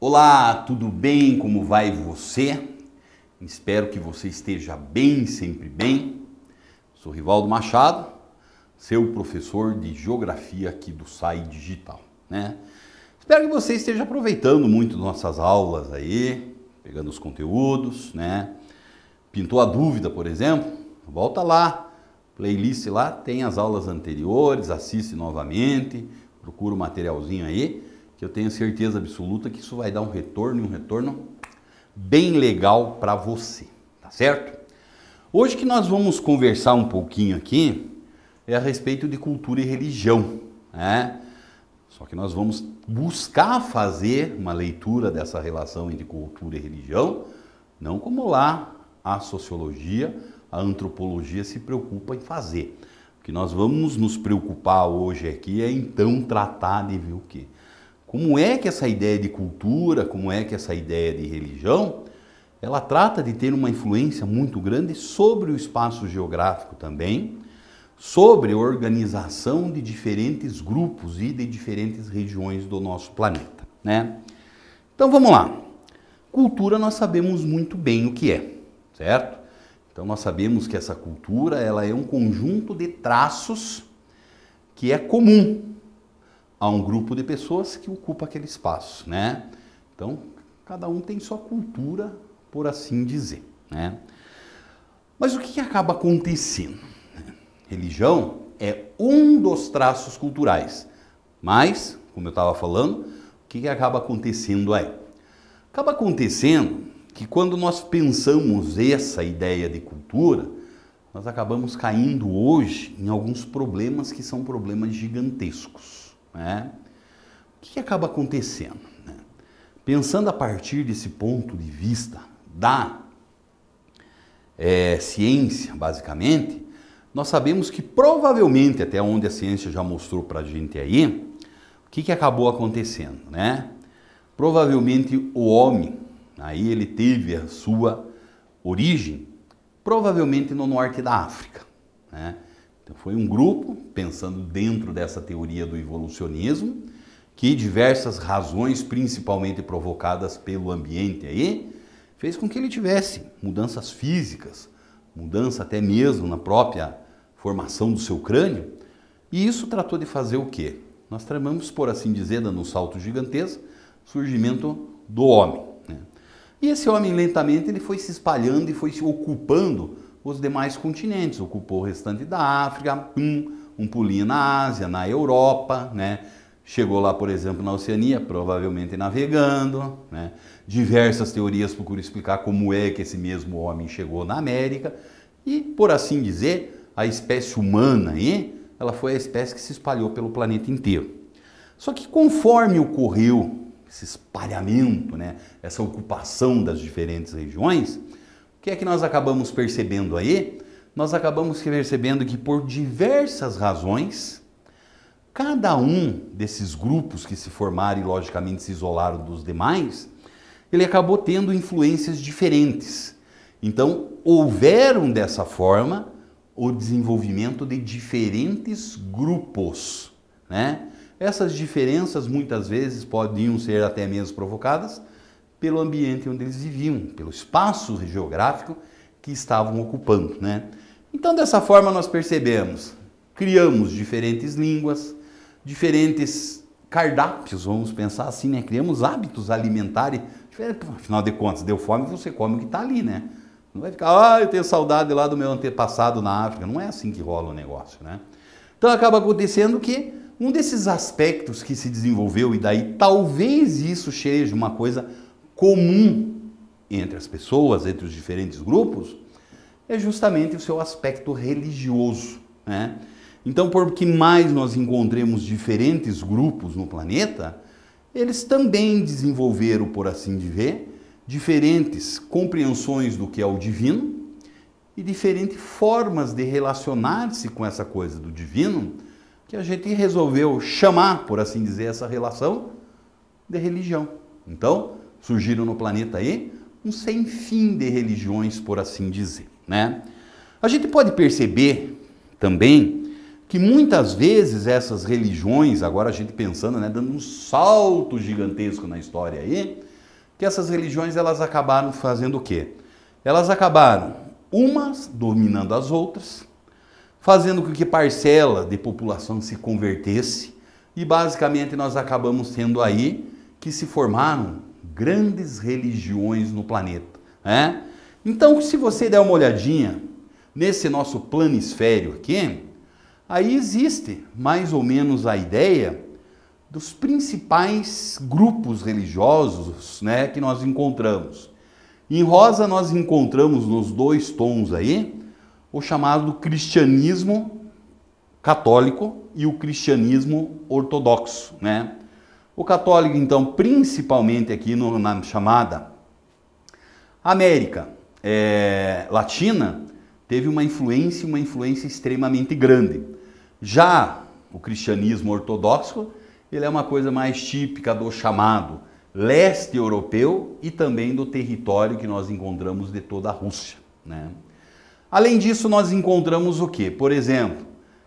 Olá, tudo bem? Como vai você? Espero que você esteja bem, sempre bem. Sou Rivaldo Machado, seu professor de geografia aqui do SAI Digital, né? Espero que você esteja aproveitando muito nossas aulas aí, pegando os conteúdos, né? Pintou a dúvida, por exemplo? Volta lá, playlist lá, tem as aulas anteriores, assiste novamente, procura o materialzinho aí que eu tenho certeza absoluta que isso vai dar um retorno e um retorno bem legal para você, tá certo? Hoje que nós vamos conversar um pouquinho aqui é a respeito de cultura e religião, né? Só que nós vamos buscar fazer uma leitura dessa relação entre cultura e religião, não como lá a sociologia, a antropologia se preocupa em fazer. O que nós vamos nos preocupar hoje aqui é então tratar de ver o quê? Como é que essa ideia de cultura, como é que essa ideia de religião, ela trata de ter uma influência muito grande sobre o espaço geográfico também, sobre a organização de diferentes grupos e de diferentes regiões do nosso planeta, né? Então vamos lá. Cultura nós sabemos muito bem o que é, certo? Então nós sabemos que essa cultura, ela é um conjunto de traços que é comum a um grupo de pessoas que ocupa aquele espaço, né? Então, cada um tem sua cultura, por assim dizer, né? Mas o que acaba acontecendo? Religião é um dos traços culturais, mas, como eu estava falando, o que acaba acontecendo aí? Acaba acontecendo que quando nós pensamos essa ideia de cultura, nós acabamos caindo hoje em alguns problemas que são problemas gigantescos. Né? O que acaba acontecendo? Né? Pensando a partir desse ponto de vista da é, ciência, basicamente, nós sabemos que provavelmente, até onde a ciência já mostrou para a gente aí, o que, que acabou acontecendo, né? Provavelmente o homem, aí ele teve a sua origem, provavelmente no norte da África, né? Então, foi um grupo, pensando dentro dessa teoria do evolucionismo, que diversas razões, principalmente provocadas pelo ambiente aí, fez com que ele tivesse mudanças físicas, mudança até mesmo na própria formação do seu crânio. E isso tratou de fazer o quê? Nós tramamos, por assim dizer, dando um salto gigantesco, surgimento do homem. Né? E esse homem lentamente ele foi se espalhando e foi se ocupando os demais continentes, ocupou o restante da África, um, um pulinho na Ásia, na Europa, né? Chegou lá, por exemplo, na Oceania, provavelmente navegando, né? Diversas teorias procuram explicar como é que esse mesmo homem chegou na América e, por assim dizer, a espécie humana aí, ela foi a espécie que se espalhou pelo planeta inteiro. Só que conforme ocorreu esse espalhamento, né, essa ocupação das diferentes regiões, o que é que nós acabamos percebendo aí? Nós acabamos percebendo que por diversas razões, cada um desses grupos que se formaram e logicamente se isolaram dos demais, ele acabou tendo influências diferentes. Então, houveram dessa forma o desenvolvimento de diferentes grupos, né? Essas diferenças muitas vezes podiam ser até mesmo provocadas pelo ambiente onde eles viviam, pelo espaço geográfico que estavam ocupando. Né? Então, dessa forma, nós percebemos, criamos diferentes línguas, diferentes cardápios, vamos pensar assim, né? criamos hábitos alimentares. Afinal de contas, deu fome, você come o que está ali, né? Não vai ficar, ah, eu tenho saudade lá do meu antepassado na África. Não é assim que rola o negócio, né? Então acaba acontecendo que um desses aspectos que se desenvolveu, e daí talvez isso seja uma coisa comum entre as pessoas, entre os diferentes grupos, é justamente o seu aspecto religioso. Né? Então, por que mais nós encontremos diferentes grupos no planeta, eles também desenvolveram, por assim dizer, diferentes compreensões do que é o divino e diferentes formas de relacionar-se com essa coisa do divino, que a gente resolveu chamar, por assim dizer, essa relação de religião. Então, Surgiram no planeta aí um sem fim de religiões, por assim dizer, né? A gente pode perceber também que muitas vezes essas religiões, agora a gente pensando, né, dando um salto gigantesco na história aí, que essas religiões elas acabaram fazendo o quê? Elas acabaram umas dominando as outras, fazendo com que parcela de população se convertesse, e basicamente nós acabamos tendo aí que se formaram grandes religiões no planeta. Né? Então, se você der uma olhadinha nesse nosso planisfério aqui, aí existe mais ou menos a ideia dos principais grupos religiosos né, que nós encontramos. Em rosa, nós encontramos nos dois tons aí o chamado cristianismo católico e o cristianismo ortodoxo, né? O católico, então, principalmente aqui no, na chamada América é, Latina, teve uma influência, uma influência extremamente grande. Já o cristianismo ortodoxo, ele é uma coisa mais típica do chamado leste europeu e também do território que nós encontramos de toda a Rússia. Né? Além disso, nós encontramos o que? Por exemplo,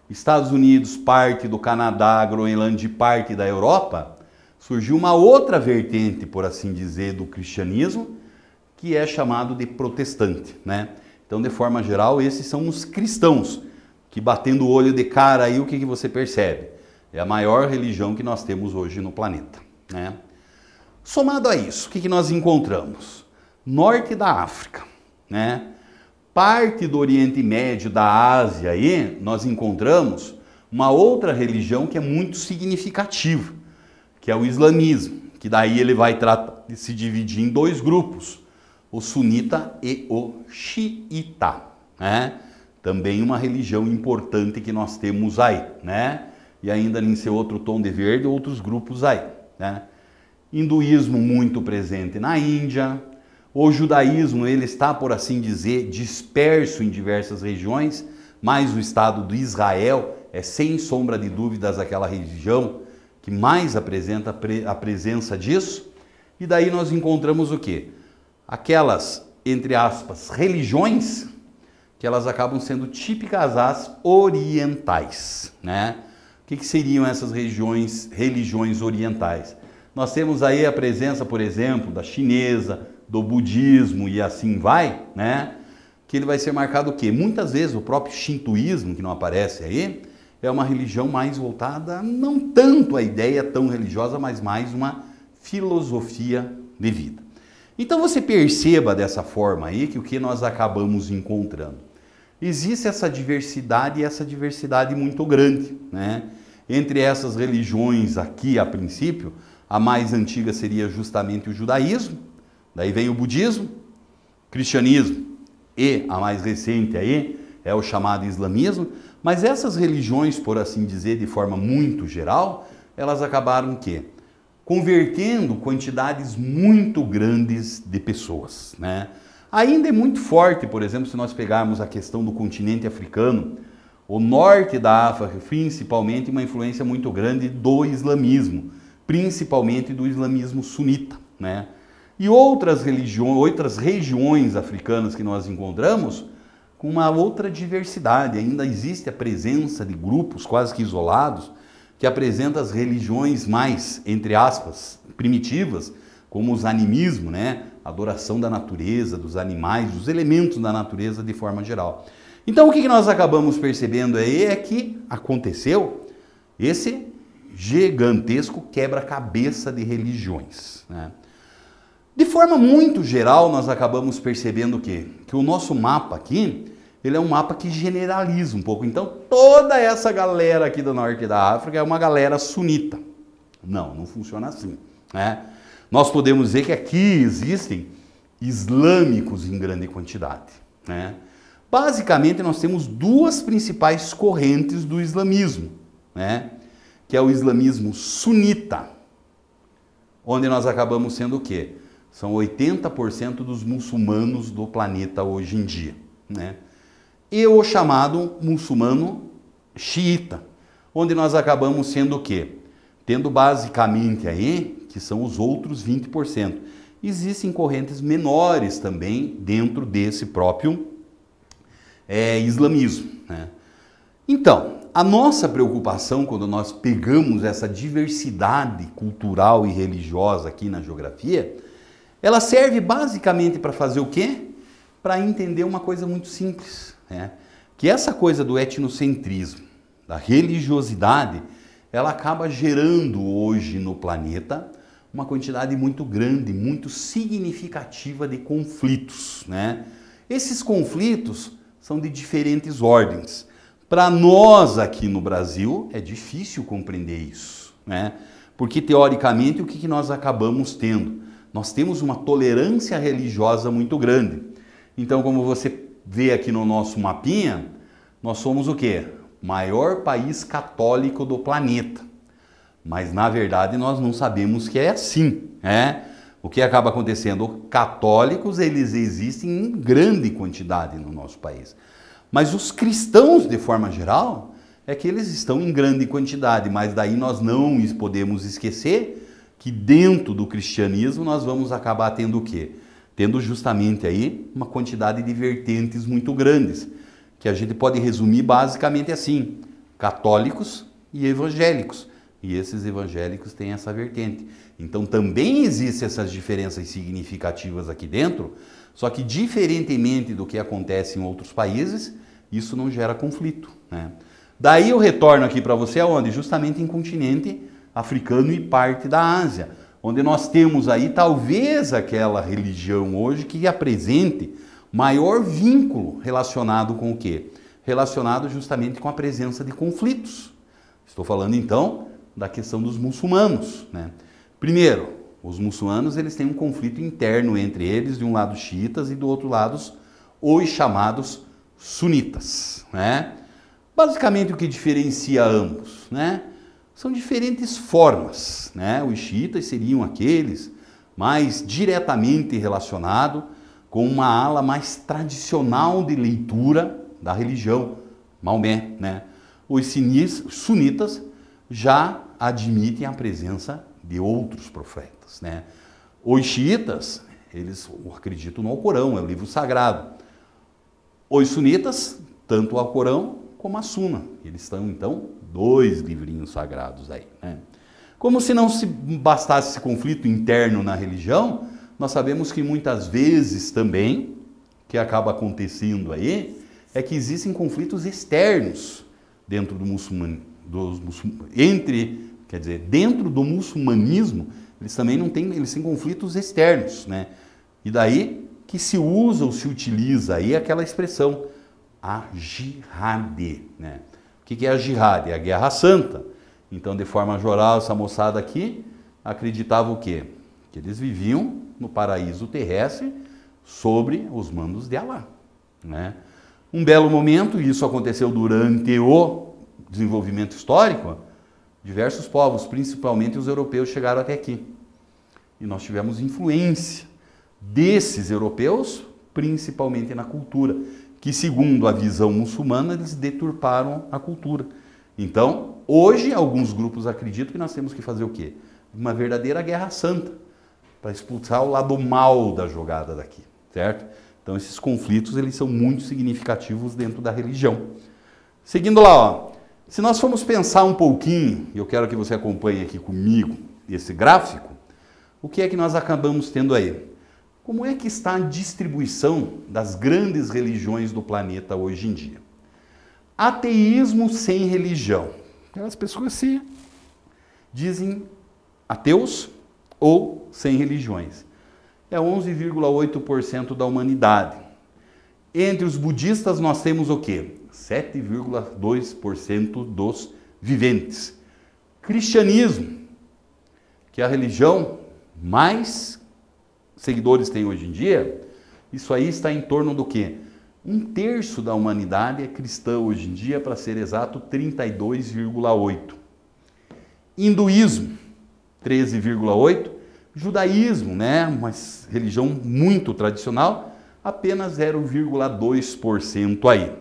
Estados Unidos, parte do Canadá, Groenlândia e parte da Europa, surgiu uma outra vertente, por assim dizer, do cristianismo, que é chamado de protestante, né? Então, de forma geral, esses são os cristãos, que batendo o olho de cara aí, o que, que você percebe? É a maior religião que nós temos hoje no planeta, né? Somado a isso, o que, que nós encontramos? Norte da África, né? Parte do Oriente Médio, da Ásia aí, nós encontramos uma outra religião que é muito significativa, que é o islamismo, que daí ele vai se dividir em dois grupos, o sunita e o xiita, né? Também uma religião importante que nós temos aí, né? E ainda em seu outro tom de verde, outros grupos aí, né? Hinduísmo muito presente na Índia, o judaísmo ele está, por assim dizer, disperso em diversas regiões, mas o Estado de Israel é, sem sombra de dúvidas, aquela religião que mais apresenta a presença disso. E daí nós encontramos o que? Aquelas, entre aspas, religiões que elas acabam sendo típicas as orientais, né? O que, que seriam essas regiões, religiões orientais? Nós temos aí a presença, por exemplo, da chinesa, do budismo e assim vai, né? Que ele vai ser marcado o quê? Muitas vezes o próprio shintoísmo, que não aparece aí, é uma religião mais voltada, não tanto a ideia tão religiosa, mas mais uma filosofia de vida. Então você perceba dessa forma aí que o que nós acabamos encontrando. Existe essa diversidade e essa diversidade muito grande, né? Entre essas religiões aqui, a princípio, a mais antiga seria justamente o judaísmo, daí vem o budismo, cristianismo e a mais recente aí é o chamado islamismo, mas essas religiões, por assim dizer, de forma muito geral, elas acabaram que convertendo quantidades muito grandes de pessoas, né? Ainda é muito forte, por exemplo, se nós pegarmos a questão do continente africano, o norte da África, principalmente, uma influência muito grande do islamismo, principalmente do islamismo sunita, né? E outras religiões, outras regiões africanas que nós encontramos, com uma outra diversidade. Ainda existe a presença de grupos quase que isolados que apresentam as religiões mais, entre aspas, primitivas, como os animismo, né? adoração da natureza, dos animais, dos elementos da natureza de forma geral. Então o que nós acabamos percebendo aí é que aconteceu esse gigantesco quebra-cabeça de religiões. Né? De forma muito geral, nós acabamos percebendo o quê? Que o nosso mapa aqui, ele é um mapa que generaliza um pouco. Então, toda essa galera aqui do norte da África é uma galera sunita. Não, não funciona assim. Né? Nós podemos dizer que aqui existem islâmicos em grande quantidade. Né? Basicamente, nós temos duas principais correntes do islamismo, né? que é o islamismo sunita, onde nós acabamos sendo o quê? São 80% dos muçulmanos do planeta hoje em dia. Né? e o chamado muçulmano xiita, onde nós acabamos sendo o quê? Tendo basicamente aí, que são os outros 20%. Existem correntes menores também dentro desse próprio é, islamismo. Né? Então, a nossa preocupação quando nós pegamos essa diversidade cultural e religiosa aqui na geografia, ela serve basicamente para fazer o quê? Para entender uma coisa muito simples né? que essa coisa do etnocentrismo, da religiosidade, ela acaba gerando hoje no planeta uma quantidade muito grande, muito significativa de conflitos. Né? Esses conflitos são de diferentes ordens. Para nós aqui no Brasil é difícil compreender isso, né? porque teoricamente o que nós acabamos tendo? Nós temos uma tolerância religiosa muito grande. Então, como você vê aqui no nosso mapinha, nós somos o quê? Maior país católico do planeta. Mas na verdade nós não sabemos que é assim, né? O que acaba acontecendo? Católicos, eles existem em grande quantidade no nosso país. Mas os cristãos, de forma geral, é que eles estão em grande quantidade, mas daí nós não podemos esquecer que dentro do cristianismo nós vamos acabar tendo o quê? tendo justamente aí uma quantidade de vertentes muito grandes, que a gente pode resumir basicamente assim: católicos e evangélicos. E esses evangélicos têm essa vertente. Então também existem essas diferenças significativas aqui dentro, só que diferentemente do que acontece em outros países, isso não gera conflito. Né? Daí eu retorno aqui para você aonde? Justamente em continente africano e parte da Ásia onde nós temos aí talvez aquela religião hoje que apresente maior vínculo relacionado com o quê? Relacionado justamente com a presença de conflitos. Estou falando então da questão dos muçulmanos, né? Primeiro, os muçulmanos eles têm um conflito interno entre eles, de um lado xiitas e do outro lado os chamados sunitas, né? Basicamente o que diferencia ambos, né? São diferentes formas. Né? Os xiitas seriam aqueles mais diretamente relacionados com uma ala mais tradicional de leitura da religião, Maomé. Né? Os sinis, sunitas já admitem a presença de outros profetas. Né? Os xiitas, eles acreditam no Alcorão, é o livro sagrado. Os sunitas, tanto o Alcorão como a Suna. Eles estão, então, dois livrinhos sagrados aí. Né? Como se não se bastasse esse conflito interno na religião, nós sabemos que muitas vezes também, que acaba acontecendo aí, é que existem conflitos externos dentro do muçulmanismo, entre, quer dizer, dentro do muçulmanismo, eles também não têm, eles têm conflitos externos, né? E daí que se usa ou se utiliza aí aquela expressão a jihad, né? O que é a jihad? É a guerra santa. Então, de forma geral, essa moçada aqui acreditava o quê? Que eles viviam no paraíso terrestre sobre os mandos de Allah. Né? Um belo momento, e isso aconteceu durante o desenvolvimento histórico, diversos povos, principalmente os europeus, chegaram até aqui. E nós tivemos influência desses europeus, principalmente na cultura que, segundo a visão muçulmana, eles deturparam a cultura. Então, hoje, alguns grupos acreditam que nós temos que fazer o quê? Uma verdadeira guerra santa para expulsar o lado mal da jogada daqui, certo? Então, esses conflitos eles são muito significativos dentro da religião. Seguindo lá, ó, se nós formos pensar um pouquinho, e eu quero que você acompanhe aqui comigo esse gráfico, o que é que nós acabamos tendo aí? Como é que está a distribuição das grandes religiões do planeta hoje em dia? Ateísmo sem religião. As pessoas se dizem ateus ou sem religiões. É 11,8% da humanidade. Entre os budistas nós temos o quê? 7,2% dos viventes. Cristianismo, que é a religião mais seguidores têm hoje em dia, isso aí está em torno do quê? Um terço da humanidade é cristã hoje em dia, para ser exato, 32,8. Hinduísmo, 13,8. Judaísmo, né, uma religião muito tradicional, apenas 0,2% aí.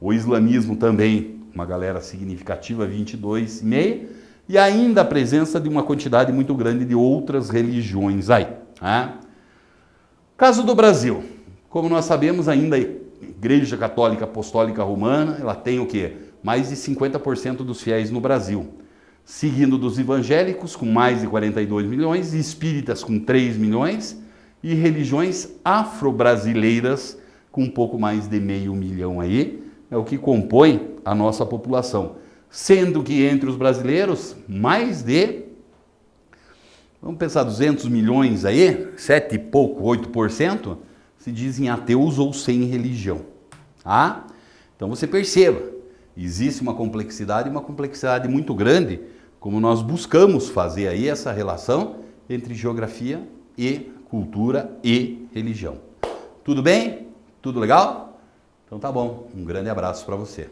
O islamismo também, uma galera significativa, 22,5%, e ainda a presença de uma quantidade muito grande de outras religiões aí. Tá? Caso do Brasil, como nós sabemos, ainda a Igreja Católica Apostólica Romana, ela tem o quê? Mais de 50% dos fiéis no Brasil, seguindo dos evangélicos com mais de 42 milhões, espíritas com 3 milhões e religiões afro-brasileiras com um pouco mais de meio milhão aí, é o que compõe a nossa população. Sendo que entre os brasileiros, mais de vamos pensar 200 milhões aí, 7 e pouco, 8%, se dizem ateus ou sem religião. Tá? Então você perceba, existe uma complexidade, uma complexidade muito grande, como nós buscamos fazer aí essa relação entre geografia e cultura e religião. Tudo bem? Tudo legal? Então tá bom. Um grande abraço para você.